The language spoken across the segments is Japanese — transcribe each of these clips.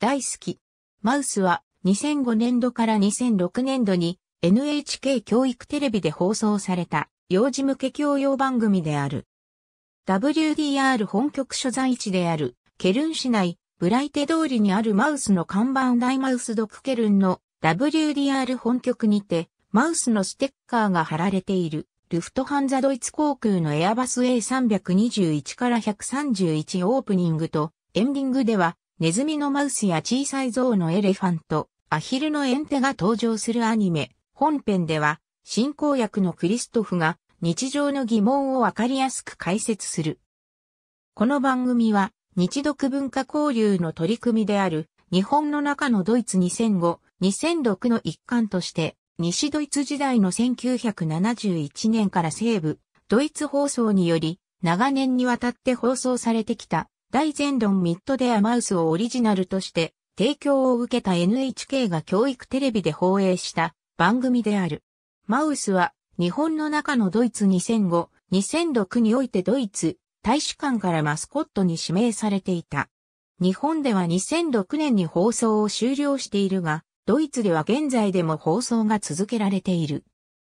大好き。マウスは2005年度から2006年度に NHK 教育テレビで放送された幼児向け教養番組である。WDR 本局所在地であるケルン市内ブライテ通りにあるマウスの看板大マウスドクケルンの WDR 本局にてマウスのステッカーが貼られているルフトハンザドイツ航空のエアバス A321 から131オープニングとエンディングではネズミのマウスや小さい象のエレファント、アヒルのエンテが登場するアニメ、本編では、進行役のクリストフが日常の疑問をわかりやすく解説する。この番組は、日読文化交流の取り組みである、日本の中のドイツ2005、2006の一環として、西ドイツ時代の1971年から西部、ドイツ放送により、長年にわたって放送されてきた、大全論ミッドデアマウスをオリジナルとして提供を受けた NHK が教育テレビで放映した番組である。マウスは日本の中のドイツ2005、2006においてドイツ大使館からマスコットに指名されていた。日本では2006年に放送を終了しているが、ドイツでは現在でも放送が続けられている。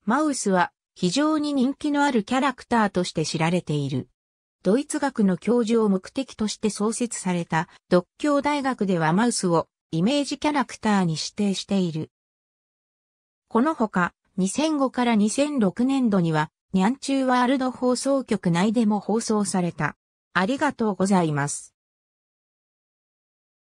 マウスは非常に人気のあるキャラクターとして知られている。ドイツ学の教授を目的として創設された、独協大学ではマウスをイメージキャラクターに指定している。このほか、2005から2006年度には、ニャンチューワールド放送局内でも放送された。ありがとうございます。